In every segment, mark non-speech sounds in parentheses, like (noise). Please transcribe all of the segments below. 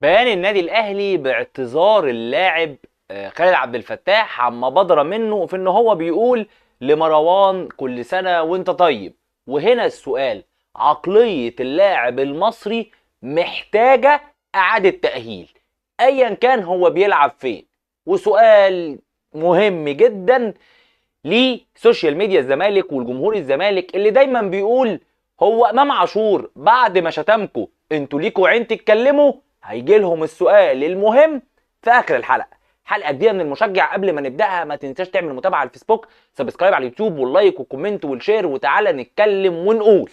بيان النادي الاهلي باعتذار اللاعب آه، خالد عبد الفتاح عما بدر منه في ان هو بيقول لمروان كل سنه وانت طيب وهنا السؤال عقليه اللاعب المصري محتاجه اعاده تاهيل ايا كان هو بيلعب فين وسؤال مهم جدا لسوشيال ميديا الزمالك والجمهور الزمالك اللي دايما بيقول هو امام عاشور بعد ما شتمكوا انتوا ليكوا عين تتكلموا هيجي لهم السؤال المهم في اخر الحلقه حلقه جديده من المشجع قبل ما نبداها ما تنساش تعمل متابعه على الفيسبوك سبسكرايب على اليوتيوب واللايك والكومنت والشير وتعالى نتكلم ونقول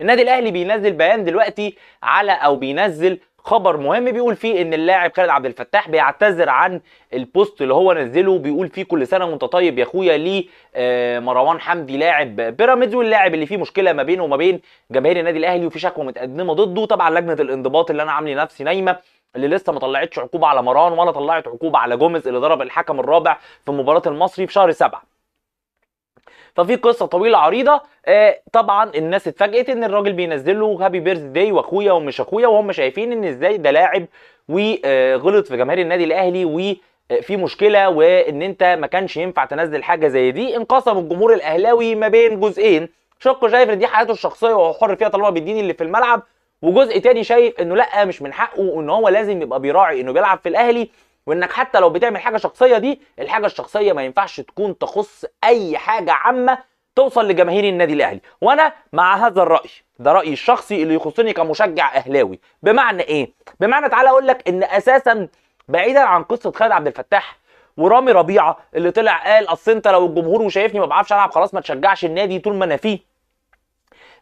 النادي الاهلي بينزل بيان دلوقتي على او بينزل خبر مهم بيقول فيه ان اللاعب خالد عبد الفتاح بيعتذر عن البوست اللي هو نزله بيقول فيه كل سنه وانت طيب يا اخويا ليه آه، مروان حمدي لاعب بيراميدز واللاعب اللي فيه مشكله ما بينه وما بين جماهير النادي الاهلي وفي شكوى متقدمه ضده طبعا لجنه الانضباط اللي انا عامله نفسي نايمه اللي لسه ما طلعتش عقوبه على مروان ولا طلعت عقوبه على جوميز اللي ضرب الحكم الرابع في مباراه المصري في شهر سبعه ففي قصه طويله عريضه آه طبعا الناس اتفاجئت ان الراجل بينزل له هابي بيرث داي واخويا ومش اخويا وهم شايفين ان ازاي ده لاعب وغلط آه، في جماهير النادي الاهلي و آه، في مشكله وان انت ما كانش ينفع تنزل حاجه زي دي انقسم الجمهور الاهلاوي ما بين جزئين شق شايف ان دي حياته الشخصيه وهو حر فيها طالما بيديني اللي في الملعب وجزء تاني شايف انه لا مش من حقه وان هو لازم يبقى بيراعي انه بيلعب في الاهلي وانك حتى لو بتعمل حاجه شخصيه دي الحاجه الشخصيه ما ينفعش تكون تخص اي حاجه عامه توصل لجماهير النادي الاهلي وانا مع هذا الراي ده رايي الشخصي اللي يخصني كمشجع اهلاوي بمعنى ايه بمعنى تعالى اقول لك ان اساسا بعيدا عن قصه خالد عبد الفتاح ورامي ربيعه اللي طلع قال اصل انت لو الجمهور وشايفني ما بعرفش العب خلاص ما تشجعش النادي طول ما انا فيه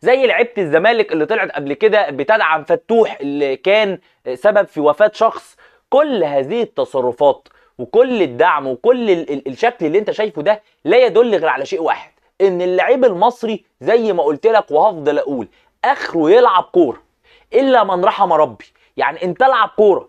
زي لعيبه الزمالك اللي طلعت قبل كده بتدعم فتوح اللي كان سبب في وفاه شخص كل هذه التصرفات وكل الدعم وكل ال ال الشكل اللي انت شايفه ده لا يدل غير على شيء واحد ان اللعيب المصري زي ما قلت لك وهفضل اقول اخره يلعب كوره الا من رحم ربي يعني انت العب كوره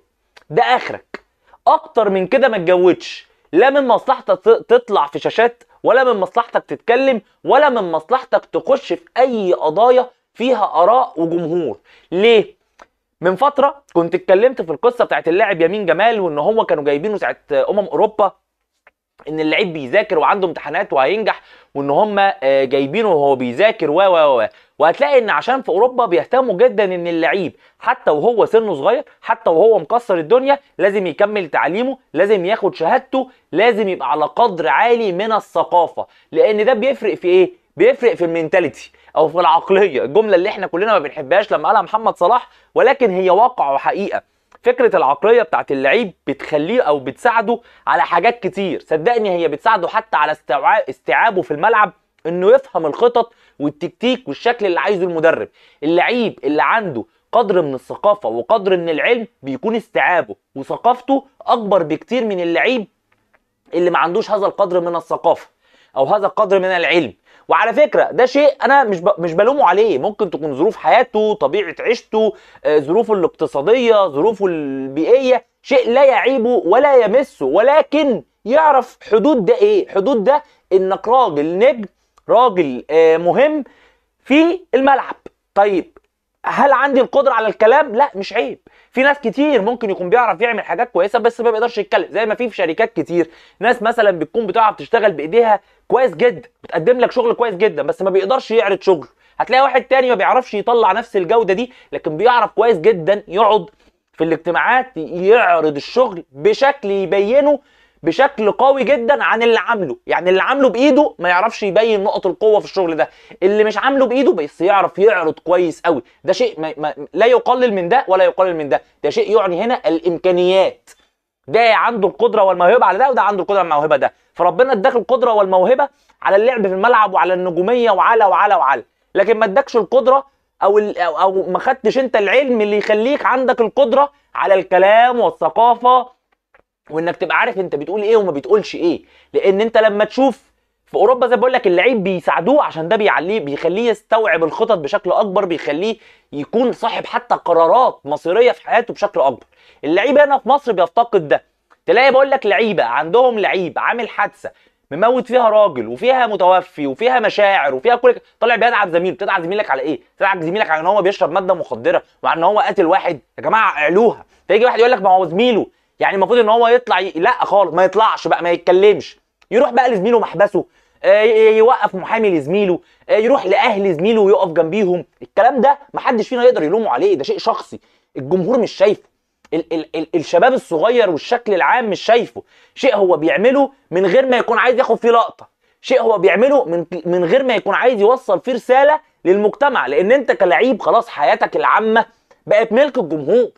ده اخرك اكتر من كده ما تجودش لا من مصلحتك تطلع في شاشات ولا من مصلحتك تتكلم ولا من مصلحتك تخش في اي قضايا فيها اراء وجمهور ليه من فتره كنت اتكلمت في القصه بتاعت اللاعب يمين جمال وان هو كانوا جايبينه ساعه امم اوروبا ان اللعيب بيذاكر وعنده امتحانات وهينجح وان هم آه، جايبينه وهو بيذاكر و و و وهتلاقي ان عشان في اوروبا بيهتموا جدا ان اللعيب حتى وهو سنه صغير حتى وهو مكسر الدنيا لازم يكمل تعليمه لازم ياخد شهادته لازم يبقى على قدر عالي من الثقافه لان ده بيفرق في ايه بيفرق في المينتاليتي او في العقليه الجمله اللي احنا كلنا ما بنحبهاش لما قالها محمد صلاح ولكن هي واقع وحقيقه فكره العقليه بتاعت اللعيب بتخليه او بتساعده على حاجات كتير صدقني هي بتساعده حتى على استيعابه في الملعب انه يفهم الخطط والتكتيك والشكل اللي عايزه المدرب اللعيب اللي عنده قدر من الثقافه وقدر من العلم بيكون استيعابه وثقافته اكبر بكتير من اللعيب اللي ما عندوش هذا القدر من الثقافه او هذا القدر من العلم وعلى فكره ده شيء انا مش مش بلومه عليه ممكن تكون ظروف حياته طبيعه عيشته آه، ظروفه الاقتصاديه ظروفه البيئيه شيء لا يعيبه ولا يمسه ولكن يعرف حدود ده ايه حدود ده انك راجل نجم راجل آه، مهم في الملعب طيب هل عندي القدره على الكلام لا مش عيب في ناس كتير ممكن يكون بيعرف يعمل حاجات كويسه بس ما بيقدرش يتكلم زي ما في في شركات كتير ناس مثلا بتكون بتعرف تشتغل بايديها كويس جدا بتقدم لك شغل كويس جدا بس ما بيقدرش يعرض شغله هتلاقي واحد تاني ما بيعرفش يطلع نفس الجوده دي لكن بيعرف كويس جدا يقعد في الاجتماعات يعرض الشغل بشكل يبينه بشكل قوي جدا عن اللي عامله يعني اللي عامله بايده ما يعرفش يبين نقط القوه في الشغل ده اللي مش عامله بايده بس يعرف يعرض كويس قوي ده شيء ما ما لا يقلل من ده ولا يقلل من ده ده شيء يعني هنا الامكانيات ده عنده القدره والموهبه على ده وده عنده القدره والموهبه ده فربنا اداك القدره والموهبه على اللعب في الملعب وعلى النجوميه وعلى وعلى وعلى لكن ما اداكش القدره او او, أو ما خدتش انت العلم اللي يخليك عندك القدره على الكلام والثقافه وانك تبقى عارف انت بتقول ايه وما بتقولش ايه لان انت لما تشوف في اوروبا زي بقول لك اللعيب بيساعدوه عشان ده بيعليه بيخليه يستوعب الخطط بشكل اكبر بيخليه يكون صاحب حتى قرارات مصيريه في حياته بشكل اكبر اللعيب هنا في مصر بيفتقد ده تلاقي بقول لك لعيبه عندهم لعيب عامل حادثه مموت فيها راجل وفيها متوفي وفيها مشاعر وفيها كل طالع بيدعم زميله بتدعم زميلك على ايه بتدعم زميلك على ان هو بيشرب ماده مخدره وعلى ان هو قاتل واحد يا جماعه اعلوها فيجي واحد يقول لك ما هو زميله يعني المفروض ان هو يطلع ي... لا خالص ما يطلعش بقى ما يتكلمش يروح بقى لزميله محبسه آه، يوقف محامي لزميله آه، يروح لاهل زميله ويقف جنبيهم الكلام ده محدش فينا يقدر يلومه عليه ده شيء شخصي الجمهور مش شايفه ال- ال- ال- الشباب الصغير والشكل العام مش شايفه شيء هو بيعمله من غير ما يكون عايز ياخد فيه لقطه شيء هو بيعمله من من غير ما يكون عايز يوصل فيه رساله للمجتمع لان انت كلعيب خلاص حياتك العامه بقت ملك الجمهور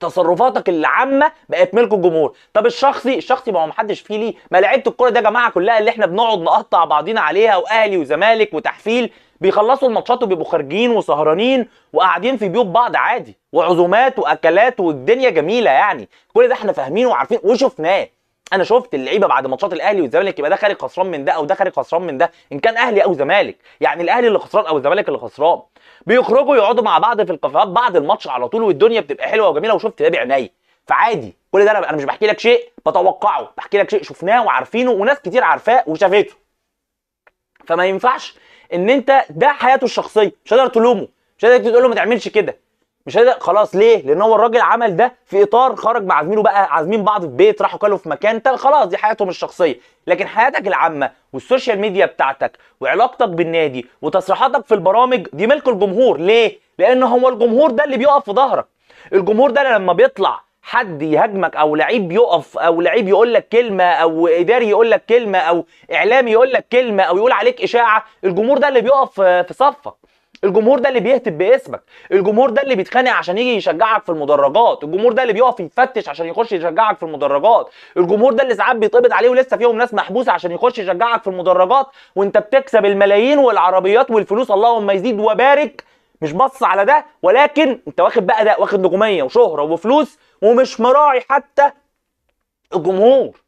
تصرفاتك العامه بقت ملك الجمهور طب الشخصي الشخصي ما هو محدش فيه ليه ما لعيبه الكوره دي يا جماعه كلها اللي احنا بنقعد نقطع بعضينا عليها واهلي وزمالك وتحفيل بيخلصوا الماتشات وبيبقوا خارجين وسهرانين وقاعدين في بيوت بعض عادي وعزومات واكلات والدنيا جميله يعني كل ده احنا فاهمينه وعارفين وشفناه انا شفت اللعيبه بعد ماتشات الاهلي والزمالك يبقى ده خارج خسران من ده او ده خارج خسران من ده ان كان اهلي او زمالك يعني الاهلي اللي خسران او الزمالك اللي خسران بيخرجوا يقعدوا مع بعض في الكافيهات بعد الماتش على طول والدنيا بتبقى حلوه وجميله وشفت ده بعيني فعادي كل ده انا مش بحكي لك شيء بتوقعه بحكي لك شيء شفناه وعارفينه وناس كتير عارفاه وشافته فما ينفعش ان انت ده حياته الشخصيه مش هتقدر تلومه مش هتقدر تقول له ما تعملش كده مش هيدا خلاص ليه؟ لان هو الراجل عمل ده في اطار خرج مع زميله بقى عازمين بعض في بيت راحوا كلوا في مكان ده خلاص دي حياتهم الشخصيه، لكن حياتك العامه والسوشيال ميديا بتاعتك وعلاقتك بالنادي وتصريحاتك في البرامج دي ملك الجمهور، ليه؟ لان هو الجمهور ده اللي بيقف في ظهرك. الجمهور ده لما بيطلع حد يهاجمك او لعيب يقف او لعيب يقول لك كلمه او اداري يقول لك كلمه او اعلامي يقول لك كلمه او يقول عليك اشاعه، الجمهور ده اللي بيقف في صفك. الجمهور ده اللي بيهتف باسمك الجمهور ده اللي بيتخانق عشان يجي يشجعك في المدرجات الجمهور ده اللي بيقف يفتش عشان يخش يشجعك في المدرجات الجمهور ده اللي ساعات بيتقبض عليه ولسه فيهم ناس محبوسه عشان يخش يشجعك في المدرجات وانت بتكسب الملايين والعربيات والفلوس اللهم يزيد وبارك مش بص على ده ولكن انت واخد بقى ده واخد نجوميه وشهره وفلوس ومش مراعي حتى الجمهور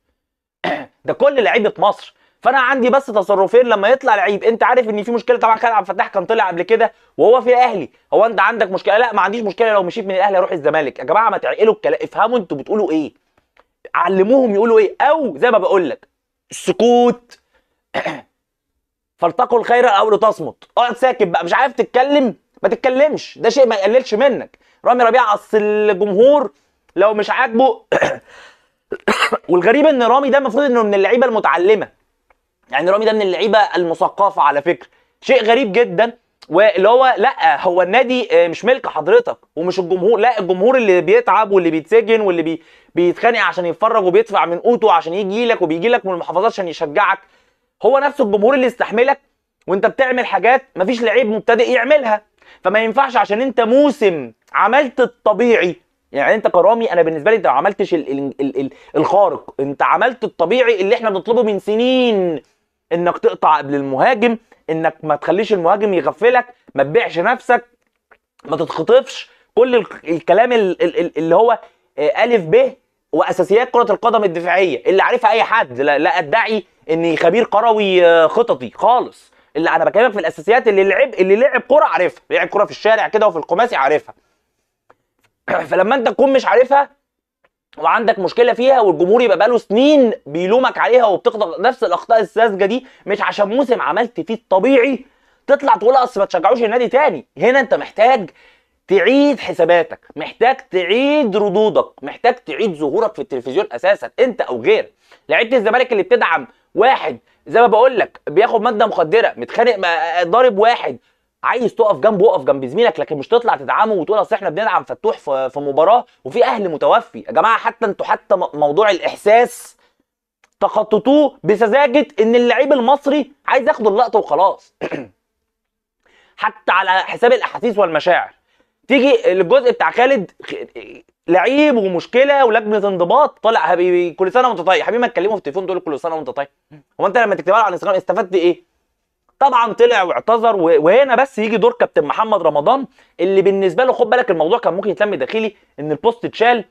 (clears throat) ده كل لعيبه مصر فانا عندي بس تصرفين لما يطلع لعيب انت عارف ان في مشكله طبعا خالد عبد الفتاح كان طلع قبل كده وهو في الاهلي هو انت عندك مشكله لا ما عنديش مشكله لو مشيت من الاهلي اروح الزمالك يا جماعه ما تعقلوا الكلام افهموا انتوا بتقولوا ايه علموهم يقولوا ايه او زي ما بقول لك السكوت (clears throat) فلتقوا الخير او لتصمت اقعد ساكت بقى مش عارف تتكلم ما تتكلمش ده شيء ما يقللش منك رامي ربيعه اصل الجمهور لو مش عاجبه (clears throat) والغريب ان رامي ده المفروض انه من اللعيبه المتعلمه يعني رامي ده من اللعيبه المثقفه على فكره شيء غريب جدا واللي هو لا هو النادي آه، مش ملك حضرتك ومش الجمهور لا الجمهور اللي بيتعب واللي بيتسجن واللي بي بيتخانق عشان يتفرج وبيدفع من قوته عشان يجي لك وبيجي لك من المحافظات عشان يشجعك هو نفسه الجمهور اللي يستحملك وانت بتعمل حاجات مفيش لعيب مبتدئ يعملها فما ينفعش عشان انت موسم عملت الطبيعي يعني انت كرامي انا بالنسبه لي انت ما عملتش الـ الـ الـ الخارق انت عملت الطبيعي اللي احنا بنطلبه من سنين انك تقطع قبل المهاجم انك ما تخليش المهاجم يغفلك ما تبيعش نفسك ما تتخطفش كل الكلام اللي هو آه، الف ب واساسيات كره القدم الدفاعيه اللي عارفها اي حد لا ادعي اني خبير قروي آه، خططي خالص اللي انا بكلمك في الاساسيات اللي لعب اللي لعب كوره عارفها لعب كوره في الشارع كده وفي القماسي عارفها (clears throat) فلما انت تكون مش عارفها وعندك مشكله فيها والجمهور يبقى بقاله سنين بيلومك عليها وبتغلط نفس الاخطاء الساذجه دي مش عشان موسم عملت فيه الطبيعي تطلع تقول اصل أه، ما تشجعوش النادي تاني هنا انت محتاج تعيد حساباتك محتاج تعيد ردودك محتاج تعيد ظهورك في التلفزيون اساسا انت او غير لعيبه الزمالك اللي بتدعم واحد زي ما بقول لك بياخد ماده مخدره متخانق ضارب واحد عايز تقف جنبه اقف جنب زميلك لكن مش تطلع تدعمه وتقول اصل احنا بندعم فتوح في مباراه وفي اهل متوفي يا جماعه حتى انتوا حتى موضوع الاحساس تخططوه بسذاجه ان اللعيب المصري عايز ياخد اللقطه وخلاص (clears throat) حتى على حساب الاحاسيس والمشاعر تيجي الجزء بتاع خالد لعيب ومشكله ولجنه انضباط طالع حبيبي كل سنه وانت طيب حبيبي ما تكلمه في التليفون تقول كل سنه وانت طيب هو انت لما تكتبها على الانستغرام استفدت ايه طبعا طلع واعتذر وهنا بس يجي دور كابتن محمد رمضان اللي بالنسبه له خد بالك الموضوع كان ممكن يتلم داخلي ان البوست اتشال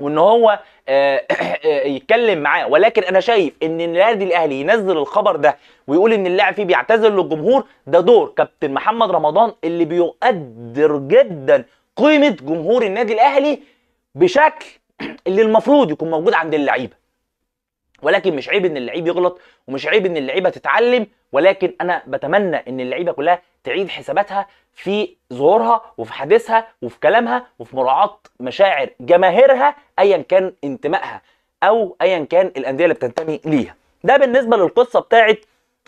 وان هو آه، (coughs) يتكلم معاه ولكن انا شايف ان النادي الاهلي ينزل الخبر ده ويقول ان اللاعب فيه بيعتذر للجمهور ده دور كابتن محمد رمضان اللي بيقدر جدا قيمه جمهور النادي الاهلي بشكل (coughs) اللي المفروض يكون موجود عند اللعيبه ولكن مش عيب ان اللعيب يغلط ومش عيب ان اللعيبه تتعلم ولكن انا بتمنى ان اللعيبه كلها تعيد حساباتها في ظهورها وفي حديثها وفي كلامها وفي مراعاه مشاعر جماهيرها ايا كان انتمائها او ايا كان الانديه اللي بتنتمي ليها ده بالنسبه للقصه بتاعت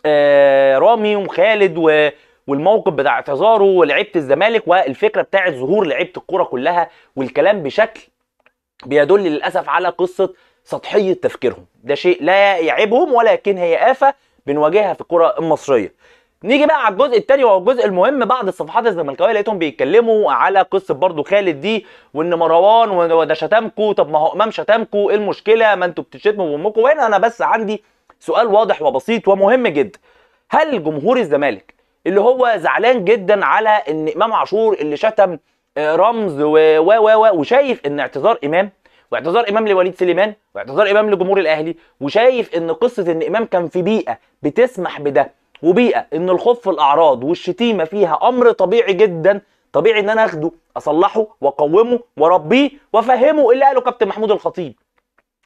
آه، رامي وخالد و والموقف بتاع اعتذاره ولعيبه الزمالك والفكره بتاعت ظهور لعيبه الكوره كلها والكلام بشكل بيدل للاسف على قصه سطحيه تفكيرهم ده شيء لا يعيبهم ولكن هي افه بنواجهها في الكره المصريه نيجي بقى على الجزء الثاني وهو الجزء المهم بعض الصفحات الزملكاويه لقيتهم بيتكلموا على قصه برضه خالد دي وان مروان وده شتمكوا طب ما هو امام شتمكوا ايه المشكله ما انتوا بتشتموا بامكم وهنا انا بس عندي سؤال واضح وبسيط ومهم جدا هل جمهور الزمالك اللي هو زعلان جدا على ان امام عاشور اللي شتم آه، رمز و و وشايف ان اعتذار امام واعتذار امام لوليد سليمان واعتذار امام لجمهور الاهلي وشايف ان قصه ان امام كان في بيئه بتسمح بده وبيئه ان الخوف في الاعراض والشتيمه فيها امر طبيعي جدا طبيعي ان انا اخده اصلحه واقومه واربيه وافهمه اللي قاله كابتن محمود الخطيب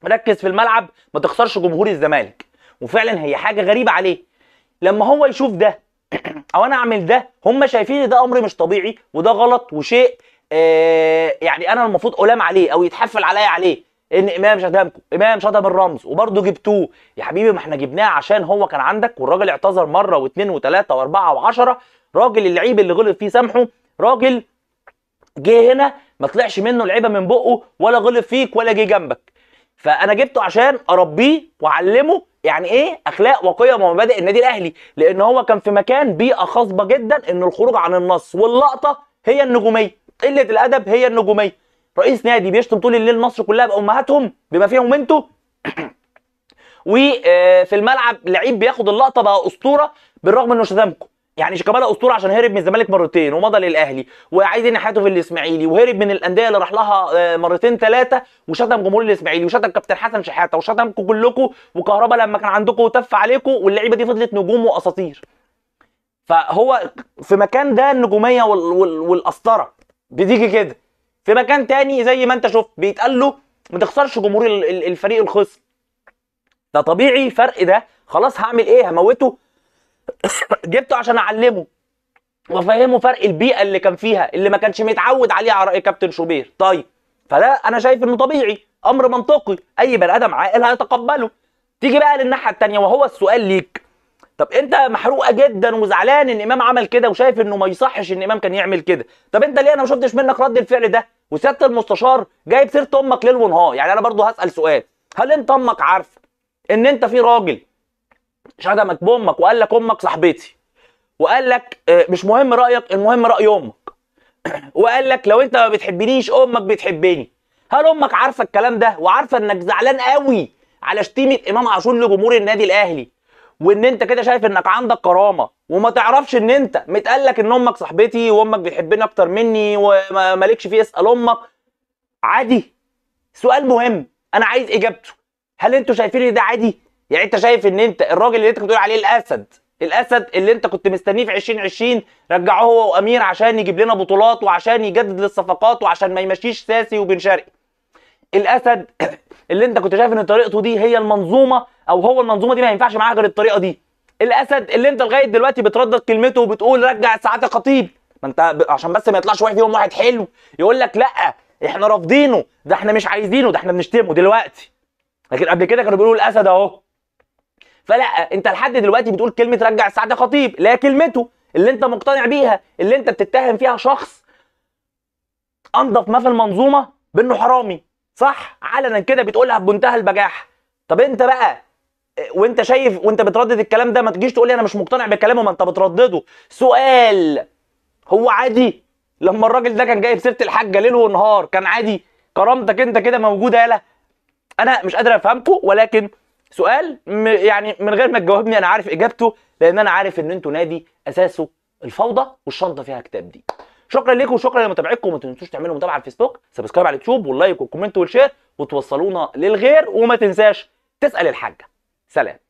ركز في الملعب ما تخسرش جمهور الزمالك وفعلا هي حاجه غريبه عليه لما هو يشوف ده (clears throat) او انا اعمل ده هم شايفين ده امر مش طبيعي وده غلط وشيء آه، يعني انا المفروض الام عليه او يتحفل عليا عليه ان امام شتمكم امام شتم الرمز وبرضه جبتوه يا حبيبي ما احنا جبناه عشان هو كان عندك والراجل اعتذر مره واثنين وثلاثه واربعه وعشره راجل اللعيب اللي غلط فيه سامحه راجل جه هنا ما طلعش منه لعيبه من بقه ولا غلط فيك ولا جه جنبك فانا جبته عشان اربيه واعلمه يعني ايه اخلاق وقيم ومبادئ النادي الاهلي لان هو كان في مكان بيئه خصبه جدا ان الخروج عن النص واللقطه هي النجوميه قله الادب هي النجوميه رئيس نادي بيشتم طول الليل مصر كلها بامهاتهم بما فيهم انتوا (clears throat) وفي آه، الملعب لعيب بياخد اللقطه بقى اسطوره بالرغم انه شتمكم يعني شيكابالا اسطوره عشان هرب من الزمالك مرتين ومضى للاهلي وعايز حياته في الاسماعيلي وهرب من الانديه اللي راح لها آه، مرتين ثلاثه وشتم جمهور الاسماعيلي وشتم كابتن حسن شحاته وشتمكم كلكم وكهربا لما كان عندكم وتف عليكم واللعيبه دي فضلت نجوم واساطير فهو في مكان ده النجوميه والقسطره بتيجي كده في مكان تاني زي ما انت شفت بيتقال له ما تخسرش جمهور الفريق الخصم ده طبيعي الفرق ده خلاص هعمل ايه هموته (coughs) جبته عشان اعلمه وافهمه فرق البيئه اللي كان فيها اللي ما كانش متعود عليه على راي كابتن شوبير طيب فده انا شايف انه طبيعي امر منطقي اي بني ادم عاقل هيتقبله تيجي بقى للناحيه الثانيه وهو السؤال ليك طب انت محروقه جدا وزعلان ان امام عمل كده وشايف انه ما يصحش ان امام كان يعمل كده طب انت ليه انا ما شفتش منك رد الفعل ده وسياده المستشار جايب سيره امك ليل ونهار يعني انا برضو هسال سؤال هل انت امك عارفه ان انت في راجل شتمك بامك وقال لك امك صاحبتي وقال لك آه، مش مهم رايك المهم راي امك (clears throat) وقال لك لو انت ما بتحبنيش امك بتحبني هل امك عارفه الكلام ده وعارفه انك زعلان قوي على شتيمه امام عاشور لجمهور النادي الاهلي وان انت كده شايف انك عندك كرامه وما تعرفش ان انت متقلك ان امك صاحبتي وامك بتحبني اكتر مني ومالكش فيه اسال امك عادي سؤال مهم انا عايز اجابته هل انتوا شايفين ان ده عادي يعني انت شايف ان انت الراجل اللي انت كنت بتقول عليه الاسد الاسد اللي انت كنت مستنيه في 2020 رجعوه هو وامير عشان يجيب لنا بطولات وعشان يجدد للصفقات وعشان ما يمشيش ساسي وبن شرقي الاسد (clears throat) اللي انت كنت شايف ان طريقته دي هي المنظومه او هو المنظومه دي ما ينفعش معاها غير الطريقه دي الاسد اللي انت لغايه دلوقتي بتردد كلمته وبتقول رجع ساعات الخطيب ما انت عشان بس ما يطلعش واحد فيهم واحد حلو يقول لك لا احنا رافضينه ده احنا مش عايزينه ده احنا بنشتمه دلوقتي لكن قبل كده كانوا بيقولوا الاسد اهو فلا انت لحد دلوقتي بتقول كلمه رجع سعد خطيب اللي هي كلمته اللي انت مقتنع بيها اللي انت بتتهم فيها شخص انضف ما في المنظومه بانه حرامي صح علنا كده بتقولها بمنتهى البجاحه طب انت بقى اه، وانت شايف وانت بتردد الكلام ده ما تجيش تقول لي انا مش مقتنع بكلامه ما انت بتردده سؤال هو عادي لما الراجل ده كان جايب سيره الحاجه ليل ونهار كان عادي كرامتك انت كده موجوده يالا انا مش قادر افهمكم ولكن سؤال يعني من غير ما تجاوبني انا عارف اجابته لان انا عارف ان انتوا نادي اساسه الفوضى والشنطه فيها كتاب دي شكرا لكم وشكرا لمتابعتكم وما تنسوش تعملوا متابعه على الفيسبوك سبسكرايب على اليوتيوب واللايك والكومنت والشير وتوصلونا للغير وما تنساش تسال الحاجه سلام